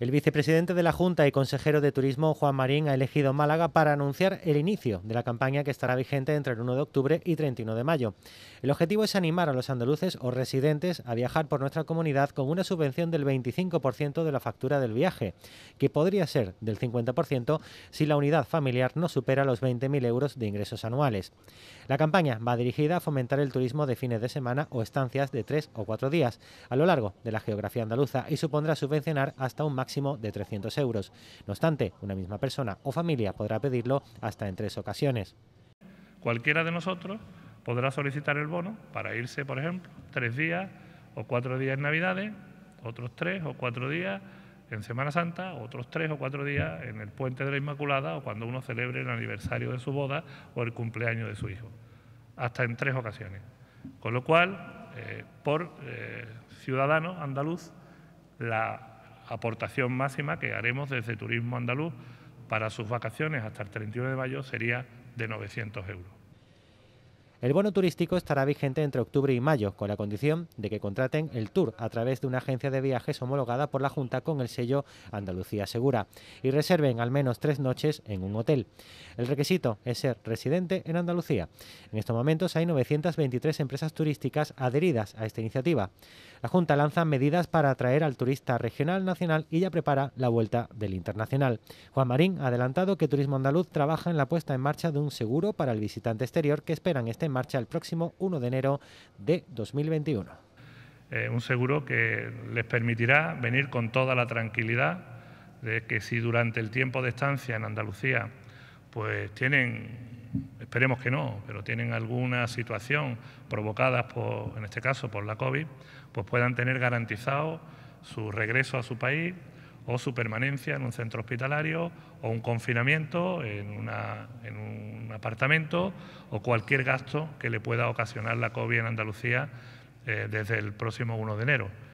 El vicepresidente de la Junta y consejero de Turismo, Juan Marín, ha elegido Málaga para anunciar el inicio de la campaña que estará vigente entre el 1 de octubre y 31 de mayo. El objetivo es animar a los andaluces o residentes a viajar por nuestra comunidad con una subvención del 25% de la factura del viaje, que podría ser del 50% si la unidad familiar no supera los 20.000 euros de ingresos anuales. La campaña va dirigida a fomentar el turismo de fines de semana o estancias de tres o cuatro días a lo largo de la geografía andaluza y supondrá subvencionar hasta un máximo de 300 euros. No obstante, una misma persona o familia podrá pedirlo hasta en tres ocasiones. Cualquiera de nosotros podrá solicitar el bono para irse, por ejemplo, tres días o cuatro días en Navidades, otros tres o cuatro días en Semana Santa, otros tres o cuatro días en el puente de la Inmaculada o cuando uno celebre el aniversario de su boda o el cumpleaños de su hijo, hasta en tres ocasiones. Con lo cual, eh, por eh, ciudadano andaluz, la aportación máxima que haremos desde Turismo Andaluz para sus vacaciones hasta el 31 de mayo sería de 900 euros. El bono turístico estará vigente entre octubre y mayo, con la condición de que contraten el tour a través de una agencia de viajes homologada por la Junta con el sello Andalucía Segura y reserven al menos tres noches en un hotel. El requisito es ser residente en Andalucía. En estos momentos hay 923 empresas turísticas adheridas a esta iniciativa. La Junta lanza medidas para atraer al turista regional, nacional y ya prepara la vuelta del internacional. Juan Marín ha adelantado que Turismo Andaluz trabaja en la puesta en marcha de un seguro para el visitante exterior que esperan este marcha el próximo 1 de enero de 2021. Eh, un seguro que les permitirá venir con toda la tranquilidad de que si durante el tiempo de estancia en Andalucía pues tienen, esperemos que no, pero tienen alguna situación provocada, por, en este caso por la COVID, pues puedan tener garantizado su regreso a su país, o su permanencia en un centro hospitalario o un confinamiento en, un apartamento o cualquier gasto que le pueda ocasionar la COVID en Andalucía eh, desde el próximo 1 de enero.